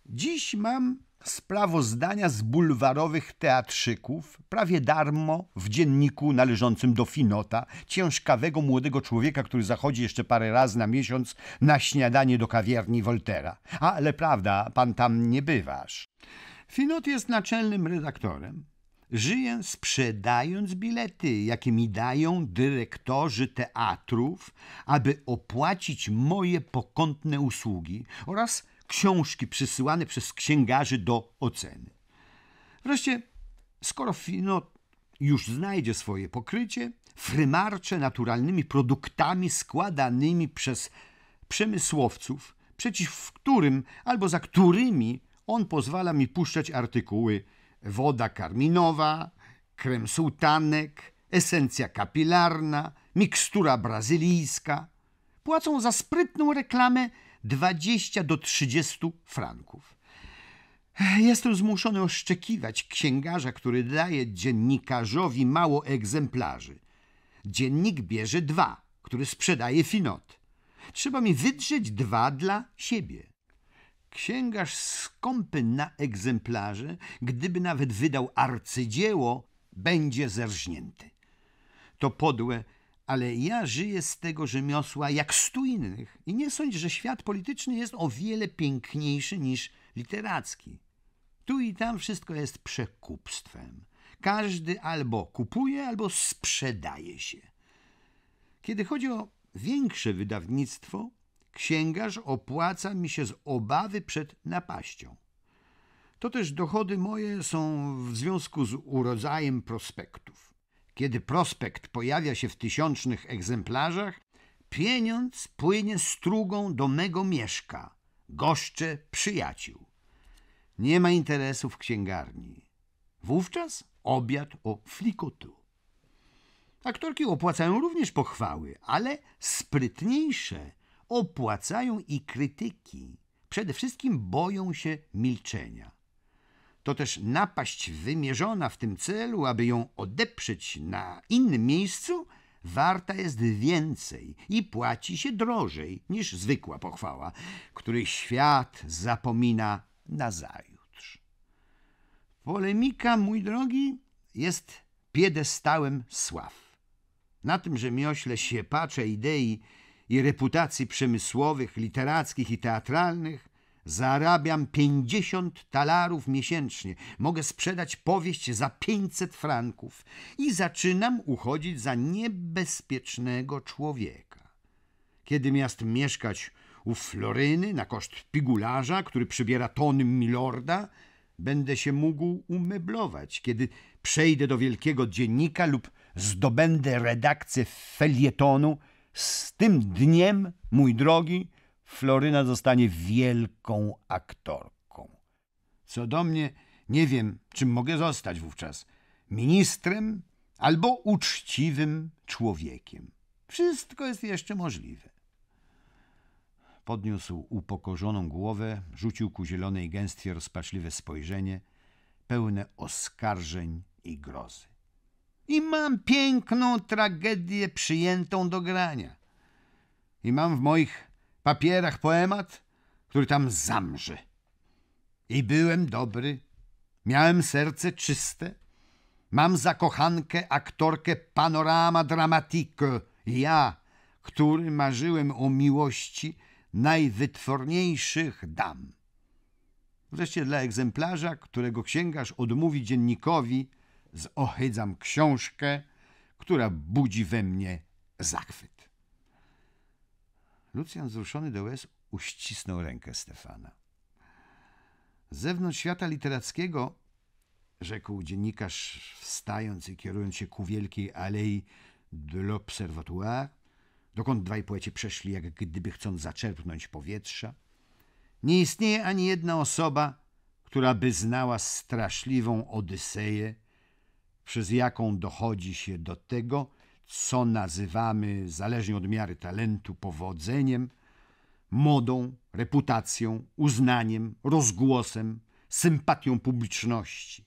Dziś mam sprawozdania z bulwarowych teatrzyków prawie darmo w dzienniku należącym do Finota, ciężkawego młodego człowieka, który zachodzi jeszcze parę razy na miesiąc na śniadanie do kawiarni Woltera. A, ale prawda, pan tam nie bywasz. Finot jest naczelnym redaktorem. Żyję sprzedając bilety, jakie mi dają dyrektorzy teatrów, aby opłacić moje pokątne usługi oraz książki przysyłane przez księgarzy do oceny. Wreszcie, skoro Fino już znajdzie swoje pokrycie, frymarcze naturalnymi produktami składanymi przez przemysłowców, przeciw którym albo za którymi on pozwala mi puszczać artykuły woda karminowa, krem sułtanek, esencja kapilarna, mikstura brazylijska. Płacą za sprytną reklamę 20 do 30 franków. Jestem zmuszony oszczekiwać księgarza, który daje dziennikarzowi mało egzemplarzy. Dziennik bierze dwa, który sprzedaje finot. Trzeba mi wydrzeć dwa dla siebie. Księgarz skąpy na egzemplarze, gdyby nawet wydał arcydzieło, będzie zerżnięty. To podłe ale ja żyję z tego rzemiosła jak stu innych i nie sądź, że świat polityczny jest o wiele piękniejszy niż literacki. Tu i tam wszystko jest przekupstwem. Każdy albo kupuje, albo sprzedaje się. Kiedy chodzi o większe wydawnictwo, księgarz opłaca mi się z obawy przed napaścią. To też dochody moje są w związku z urodzajem prospektów. Kiedy prospekt pojawia się w tysiącznych egzemplarzach, pieniądz płynie strugą do mego mieszka, goszcze, przyjaciół. Nie ma interesu w księgarni. Wówczas obiad o flikutu. Aktorki opłacają również pochwały, ale sprytniejsze opłacają i krytyki. Przede wszystkim boją się milczenia to też napaść wymierzona w tym celu, aby ją odeprzeć na innym miejscu, warta jest więcej i płaci się drożej niż zwykła pochwała, której świat zapomina na zajutrz. Polemika, mój drogi, jest piedestałem sław. Na tym rzemiośle siepacze idei i reputacji przemysłowych, literackich i teatralnych Zarabiam pięćdziesiąt talarów miesięcznie. Mogę sprzedać powieść za pięćset franków i zaczynam uchodzić za niebezpiecznego człowieka. Kiedy miast mieszkać u Floryny na koszt pigularza, który przybiera tony milorda, będę się mógł umeblować, kiedy przejdę do wielkiego dziennika lub zdobędę redakcję felietonu. Z tym dniem, mój drogi, Floryna zostanie wielką aktorką. Co do mnie, nie wiem, czym mogę zostać wówczas. Ministrem albo uczciwym człowiekiem. Wszystko jest jeszcze możliwe. Podniósł upokorzoną głowę, rzucił ku zielonej gęstwie rozpaczliwe spojrzenie, pełne oskarżeń i grozy. I mam piękną tragedię przyjętą do grania. I mam w moich papierach poemat, który tam zamrze. I byłem dobry, miałem serce czyste, mam zakochankę aktorkę Panorama Dramatique, ja, który marzyłem o miłości najwytworniejszych dam. Wreszcie dla egzemplarza, którego księgarz odmówi dziennikowi, zohydzam książkę, która budzi we mnie zachwyt. Lucjan wzruszony do łez uścisnął rękę Stefana. Z zewnątrz świata literackiego, rzekł dziennikarz wstając i kierując się ku wielkiej alei de l'Observatoire, dokąd dwaj poeci przeszli, jak gdyby chcąc zaczerpnąć powietrza, nie istnieje ani jedna osoba, która by znała straszliwą Odyseję, przez jaką dochodzi się do tego, co nazywamy, zależnie od miary talentu, powodzeniem, modą, reputacją, uznaniem, rozgłosem, sympatią publiczności,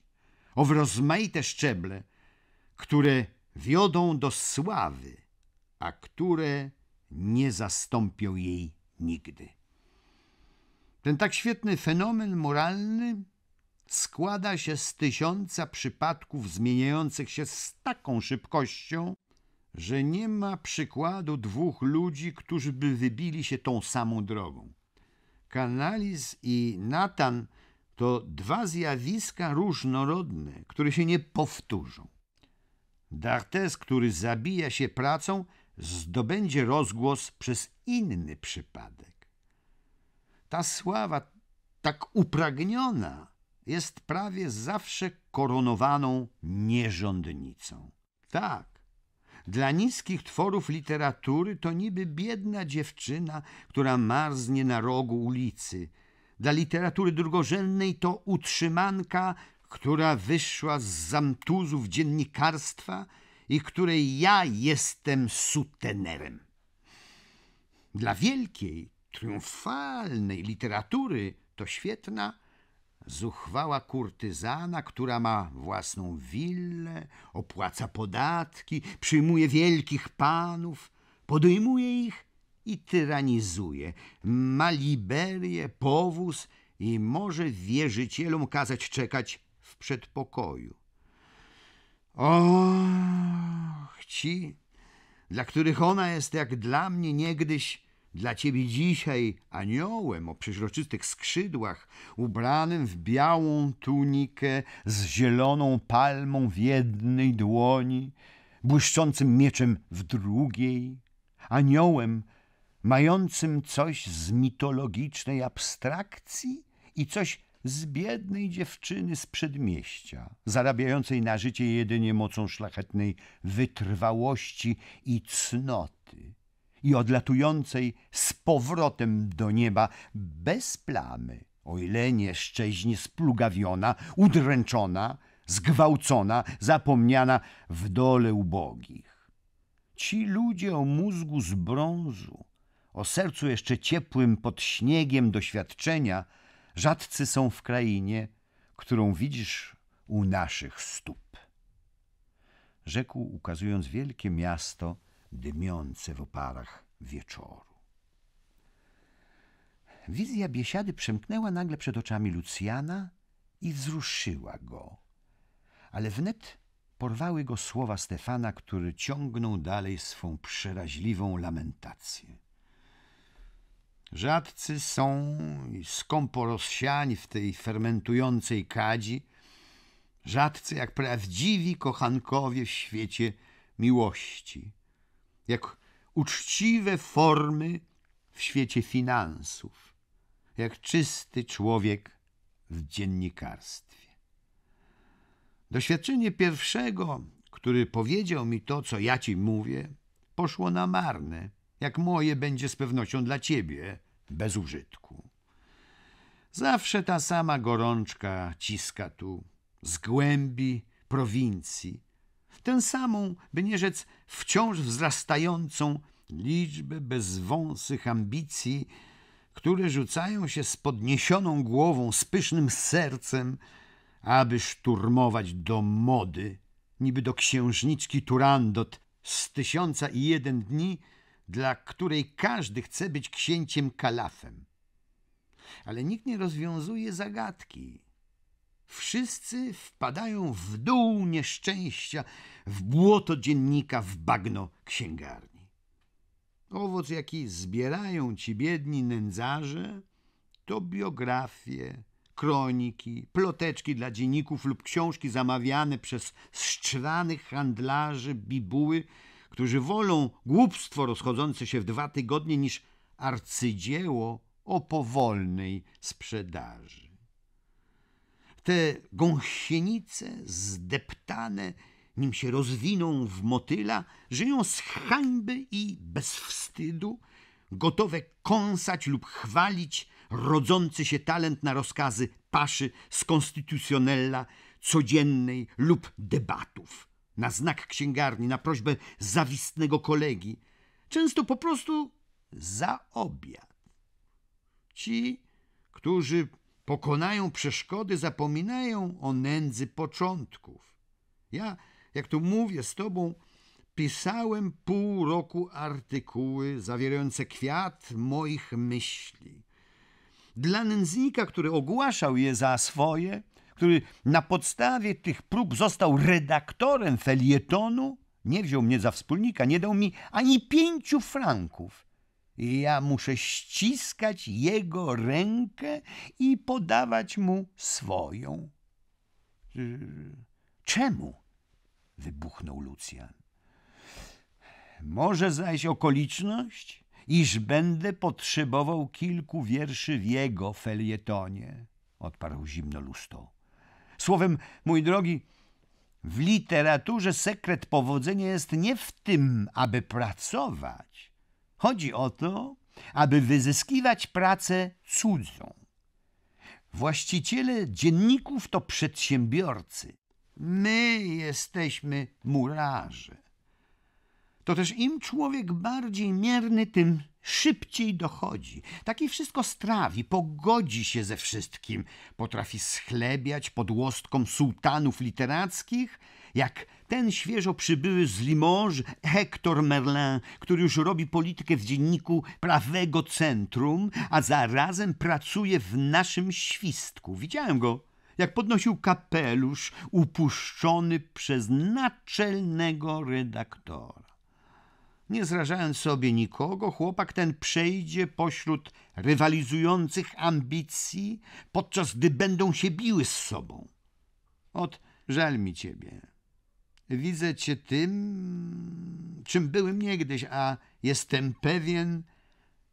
owe rozmaite szczeble, które wiodą do sławy, a które nie zastąpią jej nigdy. Ten tak świetny fenomen moralny składa się z tysiąca przypadków zmieniających się z taką szybkością, że nie ma przykładu dwóch ludzi, którzy by wybili się tą samą drogą. Kanalis i Natan to dwa zjawiska różnorodne, które się nie powtórzą. D'Artes, który zabija się pracą, zdobędzie rozgłos przez inny przypadek. Ta sława, tak upragniona, jest prawie zawsze koronowaną nierządnicą. Tak, dla niskich tworów literatury to niby biedna dziewczyna, która marznie na rogu ulicy. Dla literatury drugorzędnej to utrzymanka, która wyszła z zamtuzów dziennikarstwa i której ja jestem sutenerem. Dla wielkiej, triumfalnej literatury to świetna zuchwała kurtyzana, która ma własną willę, opłaca podatki, przyjmuje wielkich panów, podejmuje ich i tyranizuje. Ma liberię, powóz i może wierzycielom kazać czekać w przedpokoju. Och, ci, dla których ona jest jak dla mnie niegdyś dla ciebie dzisiaj aniołem o przeźroczystych skrzydłach, ubranym w białą tunikę z zieloną palmą w jednej dłoni, błyszczącym mieczem w drugiej, aniołem mającym coś z mitologicznej abstrakcji i coś z biednej dziewczyny z przedmieścia, zarabiającej na życie jedynie mocą szlachetnej wytrwałości i cnoty i odlatującej z powrotem do nieba bez plamy, o ile nie szczeźnie splugawiona, udręczona, zgwałcona, zapomniana w dole ubogich. Ci ludzie o mózgu z brązu, o sercu jeszcze ciepłym pod śniegiem doświadczenia, rzadcy są w krainie, którą widzisz u naszych stóp. Rzekł, ukazując wielkie miasto – dymiące w oparach wieczoru. Wizja biesiady przemknęła nagle przed oczami Lucjana i wzruszyła go, ale wnet porwały go słowa Stefana, który ciągnął dalej swą przeraźliwą lamentację. Rzadcy są skąpo rozsiani w tej fermentującej kadzi, rzadcy jak prawdziwi kochankowie w świecie miłości jak uczciwe formy w świecie finansów, jak czysty człowiek w dziennikarstwie. Doświadczenie pierwszego, który powiedział mi to, co ja ci mówię, poszło na marne, jak moje będzie z pewnością dla ciebie bez użytku. Zawsze ta sama gorączka ciska tu, z głębi prowincji, tę samą, by nie rzec wciąż wzrastającą liczbę bezwąsych ambicji, które rzucają się z podniesioną głową, z pysznym sercem, aby szturmować do mody, niby do księżniczki Turandot z tysiąca i jeden dni, dla której każdy chce być księciem kalafem. Ale nikt nie rozwiązuje zagadki, Wszyscy wpadają w dół nieszczęścia, w błoto dziennika, w bagno księgarni. Owoc, jaki zbierają ci biedni nędzarze, to biografie, kroniki, ploteczki dla dzienników lub książki zamawiane przez szczwanych handlarzy bibuły, którzy wolą głupstwo rozchodzące się w dwa tygodnie niż arcydzieło o powolnej sprzedaży te gąsienice zdeptane, nim się rozwiną w motyla, żyją z hańby i bez wstydu, gotowe kąsać lub chwalić rodzący się talent na rozkazy paszy z konstytucjonella codziennej lub debatów, na znak księgarni, na prośbę zawistnego kolegi, często po prostu za obiad. Ci, którzy pokonają przeszkody, zapominają o nędzy początków. Ja, jak tu mówię z tobą, pisałem pół roku artykuły zawierające kwiat moich myśli. Dla nędznika, który ogłaszał je za swoje, który na podstawie tych prób został redaktorem felietonu, nie wziął mnie za wspólnika, nie dał mi ani pięciu franków. Ja muszę ściskać jego rękę i podawać mu swoją. Czemu? wybuchnął Lucjan. Może zaś okoliczność, iż będę potrzebował kilku wierszy w jego felietonie, odparł zimno lusto. Słowem, mój drogi, w literaturze sekret powodzenia jest nie w tym, aby pracować, Chodzi o to, aby wyzyskiwać pracę cudzą. Właściciele dzienników to przedsiębiorcy. My jesteśmy murarze. To też im człowiek bardziej mierny, tym szybciej dochodzi. Taki wszystko strawi, pogodzi się ze wszystkim. Potrafi schlebiać pod łostką sułtanów literackich – jak ten świeżo przybyły z Limoges Hector Merlin, który już robi politykę w dzienniku prawego centrum, a zarazem pracuje w naszym świstku. Widziałem go, jak podnosił kapelusz upuszczony przez naczelnego redaktora. Nie zrażając sobie nikogo, chłopak ten przejdzie pośród rywalizujących ambicji, podczas gdy będą się biły z Ot, żal mi ciebie widzę cię tym, czym byłem niegdyś, a jestem pewien,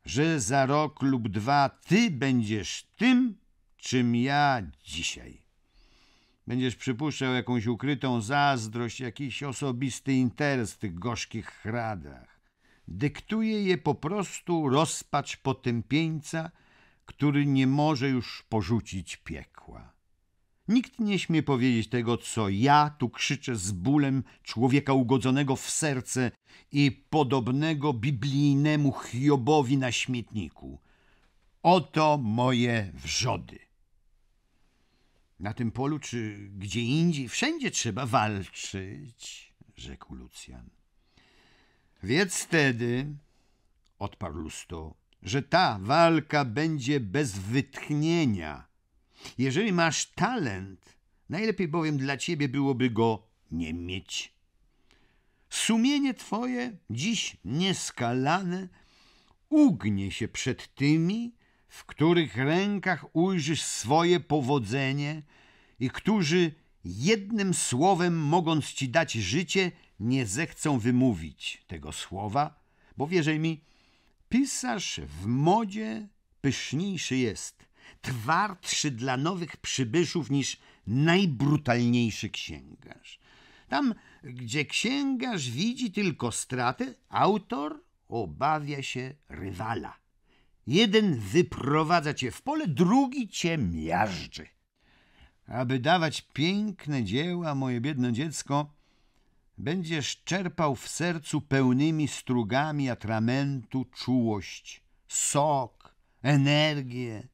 że za rok lub dwa ty będziesz tym, czym ja dzisiaj. Będziesz przypuszczał jakąś ukrytą zazdrość, jakiś osobisty interes w tych gorzkich hradach. Dyktuje je po prostu rozpacz potępieńca, który nie może już porzucić piekła. Nikt nie śmie powiedzieć tego, co ja tu krzyczę z bólem człowieka ugodzonego w serce i podobnego biblijnemu Hiobowi na śmietniku. Oto moje wrzody. Na tym polu czy gdzie indziej, wszędzie trzeba walczyć, rzekł Lucjan. Wiedz wtedy, odparł Lusto, że ta walka będzie bez wytchnienia – jeżeli masz talent, najlepiej bowiem dla ciebie byłoby go nie mieć. Sumienie twoje, dziś nieskalane, ugnie się przed tymi, w których rękach ujrzysz swoje powodzenie i którzy jednym słowem, mogąc ci dać życie, nie zechcą wymówić tego słowa, bo wierzaj mi, pisarz w modzie pyszniejszy jest twardszy dla nowych przybyszów niż najbrutalniejszy księgarz. Tam, gdzie księgarz widzi tylko straty, autor obawia się rywala. Jeden wyprowadza cię w pole, drugi cię miażdży. Aby dawać piękne dzieła, moje biedne dziecko, będziesz czerpał w sercu pełnymi strugami atramentu czułość, sok, energię,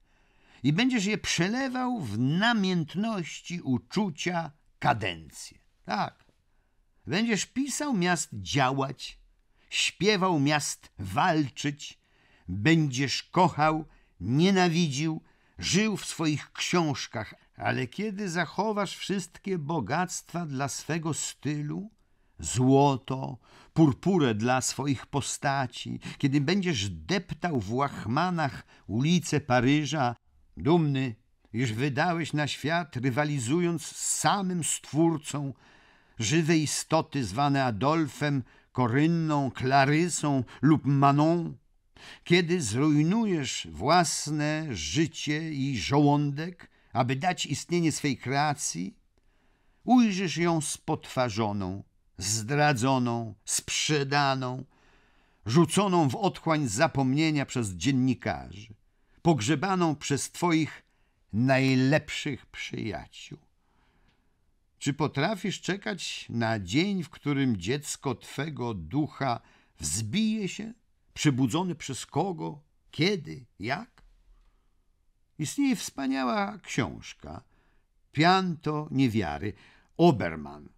i będziesz je przelewał w namiętności, uczucia, kadencje. Tak. Będziesz pisał miast działać, śpiewał miast walczyć, będziesz kochał, nienawidził, żył w swoich książkach, ale kiedy zachowasz wszystkie bogactwa dla swego stylu, złoto, purpurę dla swoich postaci, kiedy będziesz deptał w łachmanach ulice Paryża dumny, iż wydałeś na świat, rywalizując z samym Stwórcą, żywe istoty zwane Adolfem, Korynną, Klarysą lub Manon, kiedy zrujnujesz własne życie i żołądek, aby dać istnienie swej kreacji, ujrzysz ją spotwarzoną, zdradzoną, sprzedaną, rzuconą w otchłań zapomnienia przez dziennikarzy pogrzebaną przez twoich najlepszych przyjaciół. Czy potrafisz czekać na dzień, w którym dziecko twego ducha wzbije się, przybudzony przez kogo, kiedy, jak? Istnieje wspaniała książka Pianto niewiary Oberman.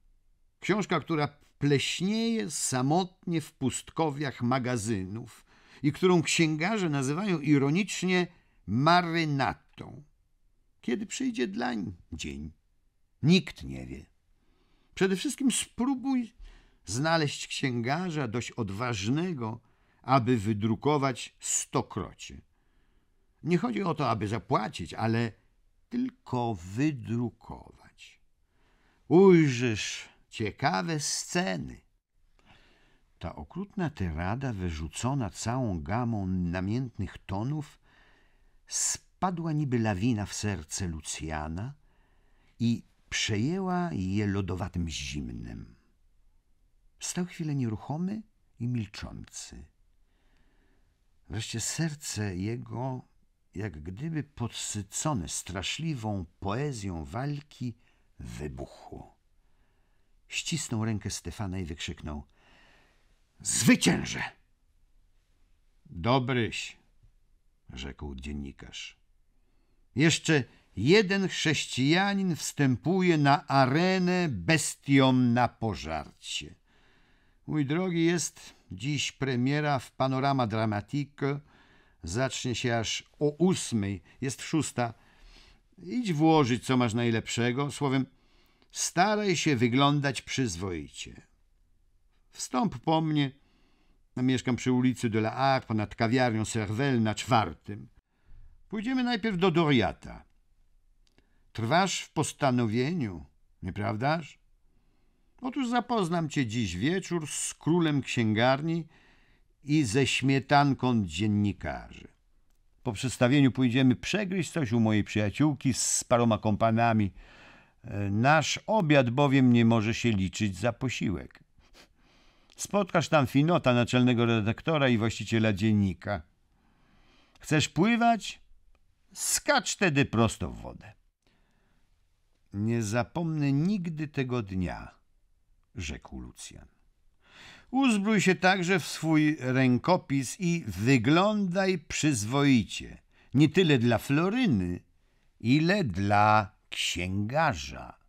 Książka, która pleśnieje samotnie w pustkowiach magazynów – i którą księgarze nazywają ironicznie marynatą. Kiedy przyjdzie dlań dzień? Nikt nie wie. Przede wszystkim spróbuj znaleźć księgarza dość odważnego, aby wydrukować stokrocie. Nie chodzi o to, aby zapłacić, ale tylko wydrukować. Ujrzysz ciekawe sceny, ta okrutna tyrada, wyrzucona całą gamą namiętnych tonów, spadła niby lawina w serce Lucjana i przejęła je lodowatym zimnem. Stał chwilę nieruchomy i milczący. Wreszcie serce jego, jak gdyby podsycone straszliwą poezją walki, wybuchło. Ścisnął rękę Stefana i wykrzyknął Zwyciężę! Dobryś, rzekł dziennikarz. Jeszcze jeden chrześcijanin wstępuje na arenę bestiom na pożarcie. Mój drogi jest dziś premiera w Panorama Dramatique. Zacznie się aż o ósmej, jest szósta. Idź włożyć, co masz najlepszego. Słowem, staraj się wyglądać przyzwoicie. Wstąp po mnie. No, mieszkam przy ulicy de la Arc, ponad kawiarnią Serwel na czwartym. Pójdziemy najpierw do Doriata. Trwasz w postanowieniu, nieprawdaż? Otóż zapoznam cię dziś wieczór z królem księgarni i ze śmietanką dziennikarzy. Po przedstawieniu pójdziemy przegryźć coś u mojej przyjaciółki z paroma kompanami. E, nasz obiad bowiem nie może się liczyć za posiłek. Spotkasz tam Finota, naczelnego redaktora i właściciela dziennika. Chcesz pływać? Skacz tedy prosto w wodę. Nie zapomnę nigdy tego dnia, rzekł Lucjan. Uzbrój się także w swój rękopis i wyglądaj przyzwoicie, nie tyle dla Floryny, ile dla księgarza.